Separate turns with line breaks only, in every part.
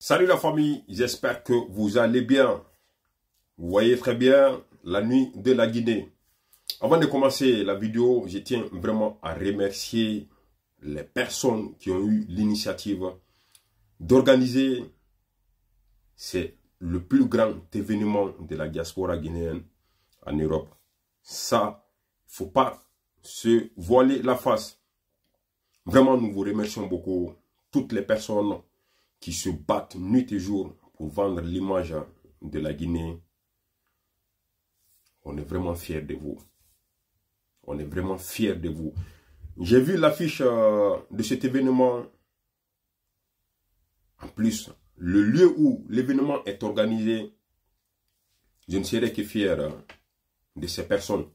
Salut la famille, j'espère que vous allez bien. Vous voyez très bien la nuit de la Guinée. Avant de commencer la vidéo, je tiens vraiment à remercier les personnes qui ont eu l'initiative d'organiser c'est le plus grand événement de la diaspora guinéenne en Europe. Ça, il ne faut pas se voiler la face. Vraiment, nous vous remercions beaucoup, toutes les personnes qui se battent nuit et jour pour vendre l'image de la Guinée. On est vraiment fier de vous. On est vraiment fier de vous. J'ai vu l'affiche euh, de cet événement. En plus, le lieu où l'événement est organisé, je ne serais que fier hein, de ces personnes.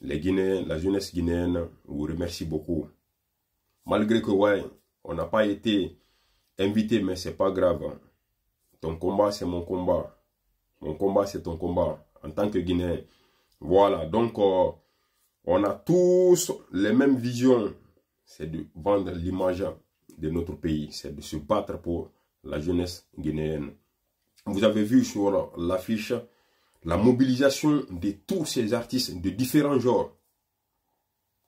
Les Guinéens, la jeunesse guinéenne, vous remercie beaucoup. Malgré que, ouais, on n'a pas été invité, mais c'est pas grave. Ton combat, c'est mon combat. Mon combat, c'est ton combat. En tant que Guinéen. Voilà. Donc, euh, on a tous les mêmes visions. C'est de vendre l'image de notre pays. C'est de se battre pour la jeunesse guinéenne. Vous avez vu sur l'affiche la mobilisation de tous ces artistes de différents genres.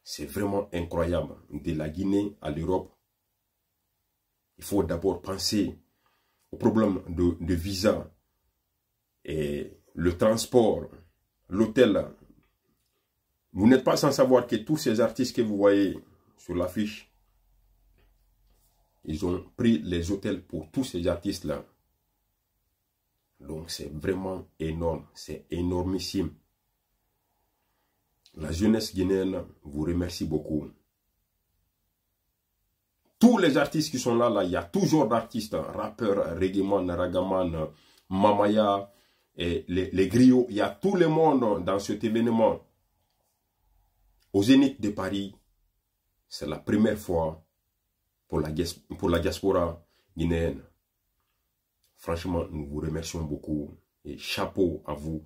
C'est vraiment incroyable. De la Guinée à l'Europe, il faut d'abord penser au problème de, visa et le transport, l'hôtel. Vous n'êtes pas sans savoir que tous ces artistes que vous voyez sur l'affiche, ils ont pris les hôtels pour tous ces artistes-là. Donc c'est vraiment énorme, c'est énormissime. La jeunesse guinéenne vous remercie beaucoup tous les artistes qui sont là, là, il y a toujours d'artistes, rappeurs, reggaeman, ragaman, mamaya, et les, les, griots, il y a tout le monde dans cet événement. Au Zénith de Paris, c'est la première fois pour la, pour la diaspora guinéenne. Franchement, nous vous remercions beaucoup et chapeau à vous.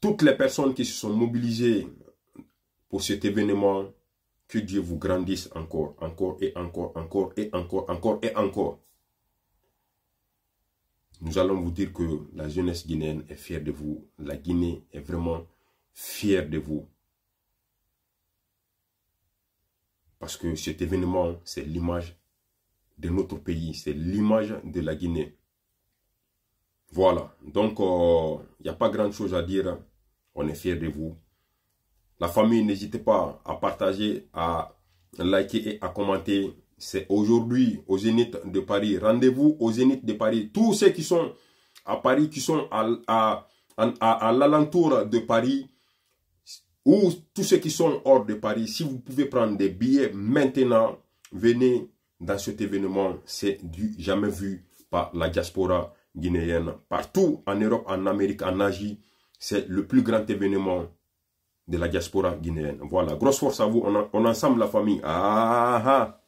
Toutes les personnes qui se sont mobilisées pour cet événement, que Dieu vous grandisse encore, encore et encore, encore et encore, encore et encore. Nous allons vous dire que la jeunesse guinéenne est fière de vous. La Guinée est vraiment fière de vous. Parce que cet événement, c'est l'image de notre pays. C'est l'image de la Guinée. Voilà. Donc, il euh, n'y a pas grand-chose à dire. On est fiers de vous famille, n'hésitez pas à partager, à liker et à commenter. C'est aujourd'hui au Zénith de Paris. Rendez-vous au Zénith de Paris. Tous ceux qui sont à Paris, qui sont à, à, à, à l'alentour de Paris, ou tous ceux qui sont hors de Paris, si vous pouvez prendre des billets maintenant, venez dans cet événement. C'est du jamais vu par la diaspora guinéenne. Partout en Europe, en Amérique, en Asie, c'est le plus grand événement de la diaspora guinéenne. Voilà, grosse force à vous, on, ensemble la famille. Ah ah